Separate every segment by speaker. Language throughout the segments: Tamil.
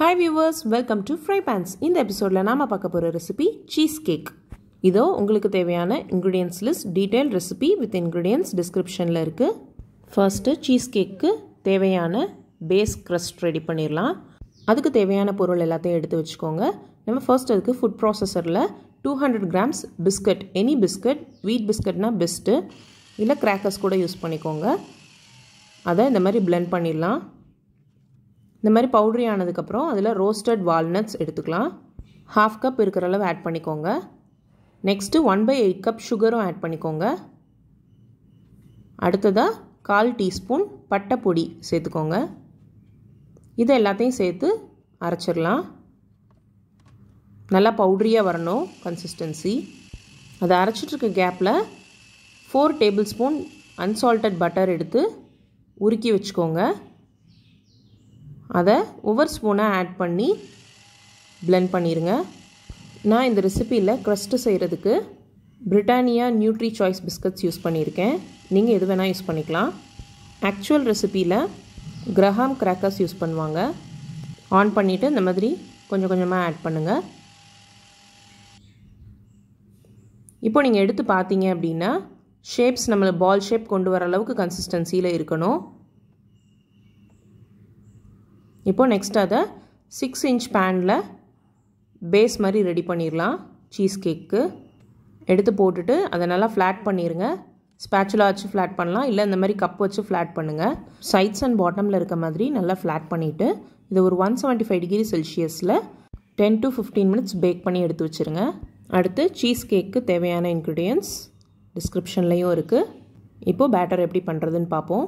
Speaker 1: hi viewers welcome to fry pans இந்த எபிசோடில் நாம் பார்க்க போகிற ரெசிபி சீஸ் கேக் இதோ உங்களுக்கு தேவையான ingredients list detail recipe with ingredients டிஸ்கிரிப்ஷனில் இருக்குது ஃபர்ஸ்ட்டு சீஸ் கேக்கு தேவையான பேஸ் க்ரஸ்ட் ரெடி பண்ணிடலாம் அதுக்கு தேவையான பொருள் எல்லாத்தையும் எடுத்து வச்சுக்கோங்க நம்ம ஃபர்ஸ்ட் அதுக்கு ஃபுட் ப்ராசஸரில் two hundred grams biscuit any biscuit wheat பிஸ்கட்னா பெஸ்ட்டு இல்லை கிராக்கர்ஸ் கூட யூஸ் பண்ணிக்கோங்க அதை இந்த மாதிரி பிளெண்ட் பண்ணிடலாம் இந்த மாதிரி பவுட்ரி ஆனதுக்கப்புறம் அதில் ரோஸ்டட் வால்நட்ஸ் எடுத்துக்கலாம் ஹாஃப் கப் இருக்கிற அளவு ஆட் பண்ணிக்கோங்க next one by eight cup சுகரும் ஆட் பண்ணிக்கோங்க அடுத்ததாக கால் டீஸ்பூன் பட்டை பொடி சேர்த்துக்கோங்க இதை எல்லாத்தையும் சேர்த்து அரைச்சிடலாம் நல்லா பவுட்ரியாக வரணும் கன்சிஸ்டன்சி அதை அரைச்சிட்ருக்க கேப்பில் four tablespoon unsalted butter எடுத்து உருக்கி வச்சுக்கோங்க அதை ஒவ்வொரு ஸ்பூனாக ஆட் பண்ணி பிளெண்ட் பண்ணிடுங்க நான் இந்த ரெசிப்பியில் க்ரஸ்ட்டு செய்கிறதுக்கு Britannia nutri choice biscuits use பண்ணியிருக்கேன் நீங்கள் எது வேணால் யூஸ் பண்ணிக்கலாம் ஆக்சுவல் ரெசிப்பியில் கிரஹாம் கிராக்கர்ஸ் யூஸ் பண்ணுவாங்க ஆன் பண்ணிவிட்டு இந்த மாதிரி கொஞ்சம் கொஞ்சமாக ஆட் பண்ணுங்கள் இப்போ நீங்கள் எடுத்து பார்த்தீங்க அப்படின்னா ஷேப்ஸ் நம்மளை பால் ஷேப் கொண்டு வர அளவுக்கு கன்சிஸ்டன்சியில் இருக்கணும் இப்போது நெக்ஸ்ட் அதை சிக்ஸ் இன்ச் பேனில் பேஸ் மாதிரி ரெடி பண்ணிடலாம் சீஸ் கேக்கு எடுத்து போட்டுட்டு அதை நல்லா ஃப்ளாட் பண்ணிடுங்க ஸ்பேச்சுலா வச்சு ஃப்ளாட் பண்ணலாம் இல்லை இந்த மாதிரி கப் வச்சு ஃப்ளாட் பண்ணுங்கள் சைட்ஸ் அண்ட் பாட்டமில் இருக்க மாதிரி நல்லா ஃப்ளாட் பண்ணிவிட்டு இது ஒரு ஒன் செவன்ட்டி ஃபைவ் டிகிரி செல்சியஸில் ten to fifteen minutes bake பண்ணி எடுத்து வச்சுருங்க அடுத்து சீஸ் கேக்கு தேவையான இன்க்ரீடியன்ஸ் டிஸ்கிரிப்ஷன்லேயும் இருக்குது இப்போது பேட்டர் எப்படி பண்ணுறதுன்னு பார்ப்போம்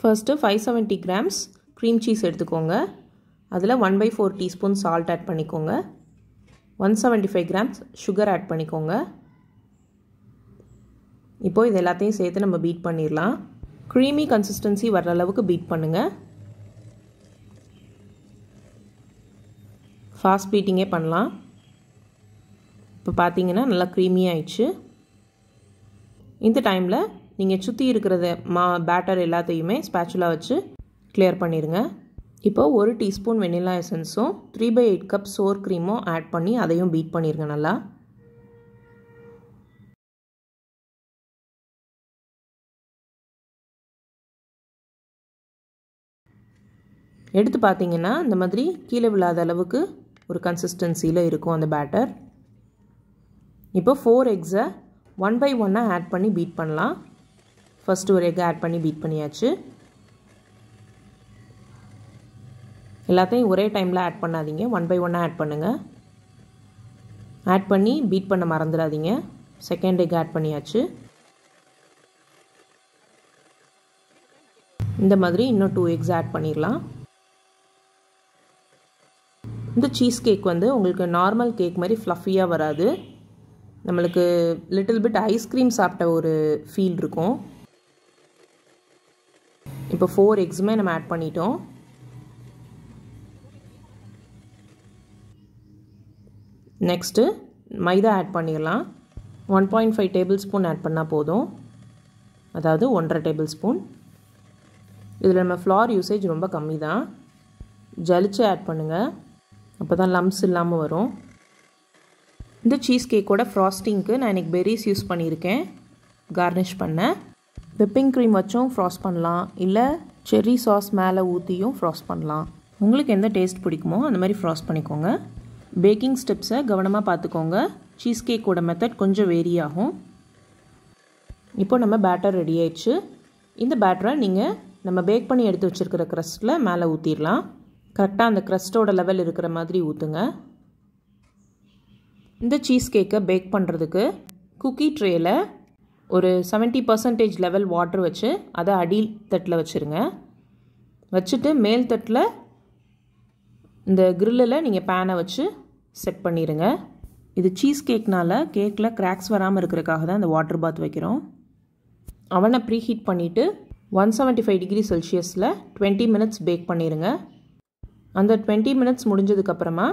Speaker 1: first five seventy grams cream cheese எடுத்துக்கோங்க அதில் one by four teaspoon salt add பண்ணிக்கோங்க one seventy five grams sugar add பண்ணிக்கோங்க இப்போது இது எல்லாத்தையும் சேர்த்து நம்ம பீட் பண்ணிடலாம் க்ரீமி கன்சிஸ்டன்சி வர்ற அளவுக்கு பீட் பண்ணுங்கள் ஃபாஸ்ட் பீட்டிங்கே பண்ணலாம் இப்போ பார்த்தீங்கன்னா நல்லா க்ரீமி ஆயிடுச்சு இந்த டைமில் நீங்கள் சுற்றி இருக்கிறத மா பேட்டர் எல்லாத்தையுமே ஸ்பேச்சுலாக வச்சு கிளியர் பண்ணிடுங்க இப்போ ஒரு டீஸ்பூன் வெனிலா எசன்ஸும் three by eight cup sour க்ரீமும் ஆட் பண்ணி அதையும் பீட் பண்ணிடுங்க நல்லா எடுத்து பார்த்தீங்கன்னா இந்த மாதிரி கீழே விழாத அளவுக்கு ஒரு கன்சிஸ்டன்சியில் இருக்கும் அந்த பேட்டர் இப்போ ஃபோர் எக்ஸை ஒன் பை ஒன்னாக ஆட் பண்ணி பீட் பண்ணலாம் ஃபஸ்ட்டு ஒரு எக் ஆட் பண்ணி பீட் பண்ணியாச்சு எல்லாத்தையும் ஒரே டைமில் ஆட் பண்ணாதீங்க ஒன் பை ஒன்னாக ஆட் பண்ணுங்கள் ஆட் பண்ணி பீட் பண்ண மறந்துடாதீங்க செகண்ட் எக் ஆட் பண்ணியாச்சு இந்த மாதிரி இன்னும் டூ எக்ஸ் ஆட் பண்ணிடலாம் இந்த சீஸ் கேக் வந்து உங்களுக்கு நார்மல் கேக் மாதிரி ஃப்ளஃபியாக வராது நம்மளுக்கு லிட்டில் பிட் ஐஸ்கிரீம் சாப்பிட்ட ஒரு ஃபீல் இருக்கும் இப்போ ஃபோர் எக்ஸுமே நம்ம ஆட் பண்ணிட்டோம் நெக்ஸ்ட்டு மைதா ஆட் பண்ணிடலாம் one point five tablespoon add பண்ணால் போதும் அதாவது ஒன்றரை டேபிள் ஸ்பூன் இதில் நம்ம ஃப்ளார் யூசேஜ் ரொம்ப கம்மி தான் ஜலிச்சு ஆட் பண்ணுங்கள் அப்போ தான் லம்ஸ் இல்லாமல் வரும் இந்த சீஸ் கேக்கோட ஃப்ராஸ்டிங்க்கு நான் இன்றைக்கி பெரிஸ் யூஸ் பண்ணியிருக்கேன் கார்னிஷ் பண்ண விப்பிங் க்ரீம் வச்சும் ஃப்ராஸ்ட் பண்ணலாம் இல்லை செர்ரி சாஸ் மேலே ஊற்றியும் ஃப்ராஸ்ட் பண்ணலாம் உங்களுக்கு எந்த டேஸ்ட் பிடிக்குமோ அந்த மாதிரி ஃப்ராஸ்ட் பண்ணிக்கோங்க பேக்கிங் ஸ்டெப்ஸை கவனமாக பார்த்துக்கோங்க சீஸ் கேக்கோட மெத்தட் கொஞ்சம் வேரி ஆகும் இப்போ நம்ம பேட்டர் ரெடி ஆயிடுச்சு இந்த பேட்டரை நீங்கள் நம்ம பேக் பண்ணி எடுத்து வச்சுருக்கிற க்ரஸ்ட்டில் மேலே ஊற்றிடலாம் கரெக்டாக அந்த க்ரஸ்ட்டோட லெவல் இருக்கிற மாதிரி ஊற்றுங்க இந்த சீஸ் கேக்கை பேக் பண்ணுறதுக்கு குக்கி ட்ரேயில் ஒரு செவன்ட்டி பர்சன்டேஜ் லெவல் வாட்டர் வச்சு அதை அடி தட்டில் வச்சுருங்க வச்சுட்டு மேல் தட்டில் இந்த க்ரில்லில் நீங்கள் பேனை வச்சு செட் பண்ணிடுங்க இது சீஸ் கேக்னால் கேக்கில் கிராக்ஸ் வராமல் இருக்கிறதுக்காக தான் இந்த வாட்டர் பாத் வைக்கிறோம் அவனை ப்ரீ ஹீட் பண்ணிவிட்டு ஒன் செவன்ட்டி ஃபைவ் டிகிரி செல்சியஸில் டுவெண்ட்டி மினிட்ஸ் பேக் பண்ணிடுங்க அந்த டுவெண்ட்டி மினிட்ஸ் முடிஞ்சதுக்கப்புறமா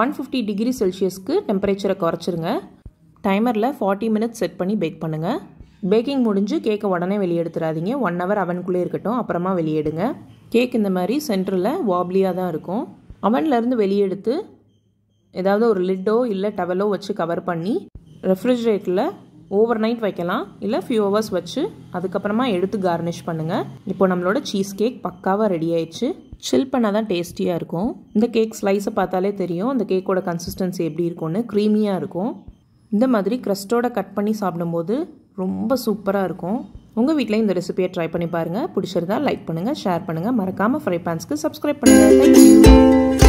Speaker 1: ஒன் ஃபிஃப்டி டிகிரி செல்சியஸ்க்கு டெம்பரேச்சரை குறைச்சிருங்க டைமரில் ஃபார்ட்டி மினிட்ஸ் செட் பண்ணி பேக் பண்ணுங்கள் பேக்கிங் முடிஞ்சு கேக்கை உடனே வெளியே எடுத்துடாதீங்க ஒன் ஹவர் அவனுக்குள்ளே இருக்கட்டும் அப்புறமா வெளியேடுங்க கேக் இந்த மாதிரி சென்டரில் வாப்லியாக தான் இருக்கும் அவன்லேருந்து வெளியெடுத்து ஏதாவது ஒரு லிட்டோ இல்லை டவலோ வச்சு கவர் பண்ணி ரெஃப்ரிஜ்ரேட்டரில் ஓவர் நைட் வைக்கலாம் இல்லை ஃபியூ ஹவர்ஸ் வச்சு அதுக்கப்புறமா எடுத்து கார்னிஷ் பண்ணுங்கள் இப்போ நம்மளோட சீஸ் கேக் பக்காவாக ரெடி ஆயிடுச்சு சில் பண்ணால் தான் டேஸ்டியாக இருக்கும் இந்த கேக் ஸ்லைஸை பார்த்தாலே தெரியும் அந்த கேக்கோட கன்சிஸ்டன்சி எப்படி இருக்கும்னு க்ரீமியாக இருக்கும் இந்த மாதிரி க்ரஸ்ட்டோட கட் பண்ணி சாப்பிடும்போது ரொம்ப சூப்பராக இருக்கும் உங்கள் வீட்டில் இந்த ரெசிபியை ட்ரை பண்ணி பாருங்கள் பிடிச்சிருந்தால் லைக் பண்ணுங்கள் ஷேர் பண்ணுங்கள் மறக்காமல் ஃப்ரை பேன்ஸ்க்கு சப்ஸ்கிரைப் பண்ணுங்கள்